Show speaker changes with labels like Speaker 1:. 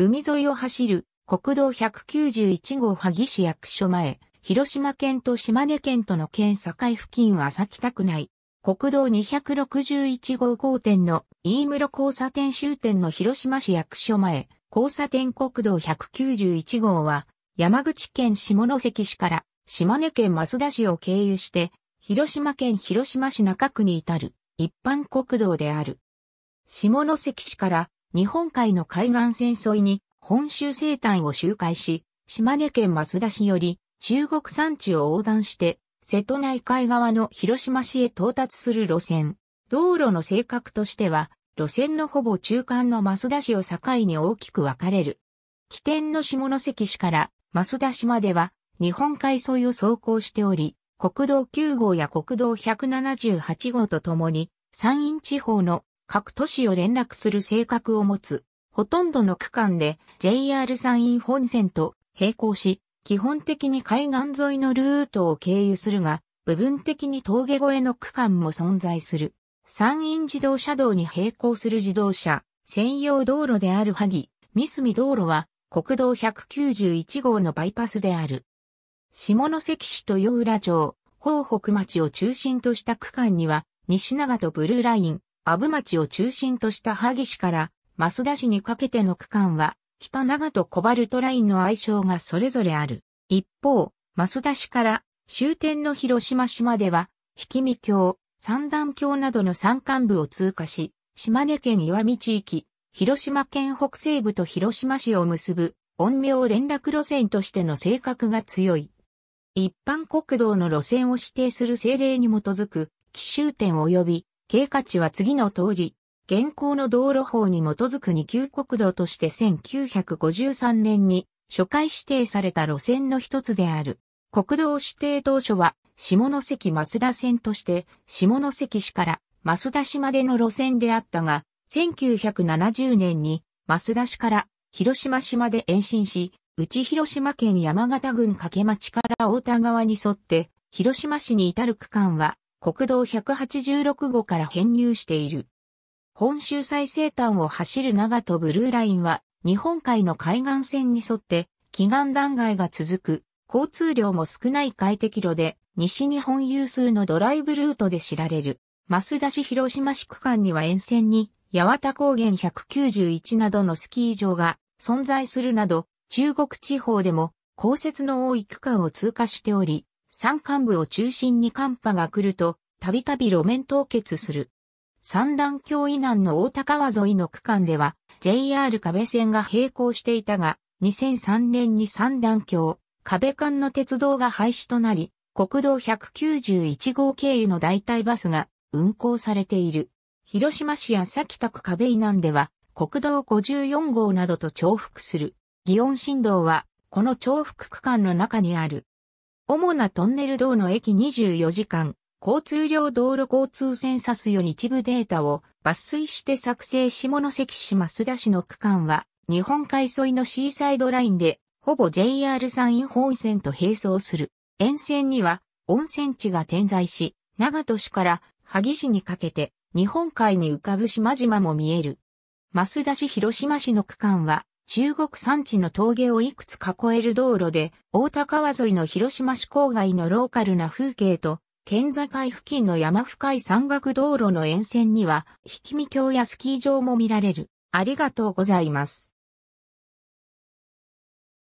Speaker 1: 海沿いを走る国道191号萩市役所前、広島県と島根県との県境付近はたくない。国道261号交点の飯室交差点終点の広島市役所前、交差点国道191号は、山口県下関市から島根県益田市を経由して、広島県広島市中区に至る一般国道である。下関市から日本海の海岸線沿いに本州生態を周回し、島根県益田市より中国山地を横断して、瀬戸内海側の広島市へ到達する路線。道路の性格としては、路線のほぼ中間の益田市を境に大きく分かれる。起点の下関市から益田市までは、日本海沿いを走行しており、国道9号や国道178号とともに、山陰地方の各都市を連絡する性格を持つ。ほとんどの区間で JR 山陰本線と並行し、基本的に海岸沿いのルートを経由するが、部分的に峠越えの区間も存在する。山陰自動車道に並行する自動車、専用道路である萩、三隅道路は国道191号のバイパスである。下関市と与浦町、宝北町を中心とした区間には、西長とブルーライン、阿武町を中心とした萩市から増田市にかけての区間は、北長とコバルトラインの相性がそれぞれある。一方、増田市から終点の広島市までは、引見橋、三段橋などの山間部を通過し、島根県岩見地域、広島県北西部と広島市を結ぶ、陰陽連絡路線としての性格が強い。一般国道の路線を指定する政令に基づく、奇襲点及び経過値は次の通り、現行の道路法に基づく二級国道として1953年に初回指定された路線の一つである。国道指定当初は下関増田線として下関市から増田市までの路線であったが、1970年に増田市から広島市まで延伸し、内広島県山形郡掛町から大田川に沿って広島市に至る区間は国道186号から編入している。本州最西端を走る長とブルーラインは、日本海の海岸線に沿って、祈願断崖が続く、交通量も少ない快適路で、西日本有数のドライブルートで知られる。増田市広島市区間には沿線に、八幡高原191などのスキー場が存在するなど、中国地方でも、降雪の多い区間を通過しており、山間部を中心に寒波が来ると、たびたび路面凍結する。三段橋以南の大高川沿いの区間では、JR 壁線が並行していたが、2003年に三段橋、壁間の鉄道が廃止となり、国道191号経由の代替バスが運行されている。広島市や崎田区壁以南では、国道54号などと重複する。祇園新道は、この重複区間の中にある。主なトンネル道の駅24時間、交通量道路交通センサスより一部データを抜粋して作成下関市増田市の区間は、日本海沿いのシーサイドラインで、ほぼ JR 山陰本線と並走する。沿線には温泉地が点在し、長戸市から萩市にかけて日本海に浮かぶ島々も見える。増田市広島市の区間は中国山地の峠をいくつ囲える道路で、大田川沿いの広島市郊外のローカルな風景と、県境付近の山深い山岳道路の沿線には、引見橋やスキー場も見られる。ありがとうございます。